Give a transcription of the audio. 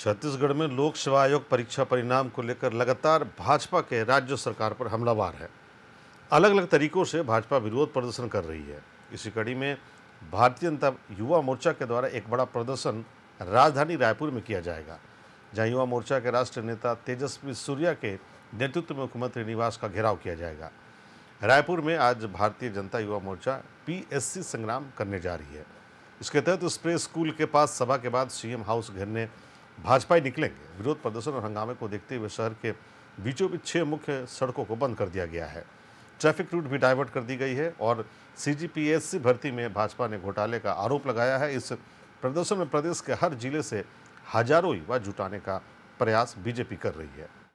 छत्तीसगढ़ में लोक सेवा आयोग परीक्षा परिणाम को लेकर लगातार भाजपा के राज्य सरकार पर हमलावार है अलग अलग तरीकों से भाजपा विरोध प्रदर्शन कर रही है इसी कड़ी में भारतीय जनता युवा मोर्चा के द्वारा एक बड़ा प्रदर्शन राजधानी रायपुर में किया जाएगा जहां युवा मोर्चा के राष्ट्रीय नेता तेजस्वी सूर्या के नेतृत्व में मुख्यमंत्री निवास का घेराव किया जाएगा रायपुर में आज भारतीय जनता युवा मोर्चा पी संग्राम करने जा रही है इसके तहत स्प्रे स्कूल के पास सभा के बाद सीएम हाउस घेरने भाजपा ही निकलेंगे विरोध प्रदर्शन और हंगामे को देखते हुए शहर के बीचों बीच छः मुख्य सड़कों को बंद कर दिया गया है ट्रैफिक रूट भी डाइवर्ट कर दी गई है और सीजीपीएससी भर्ती में भाजपा ने घोटाले का आरोप लगाया है इस प्रदर्शन में प्रदेश के हर जिले से हजारों युवा जुटाने का प्रयास बीजेपी कर रही है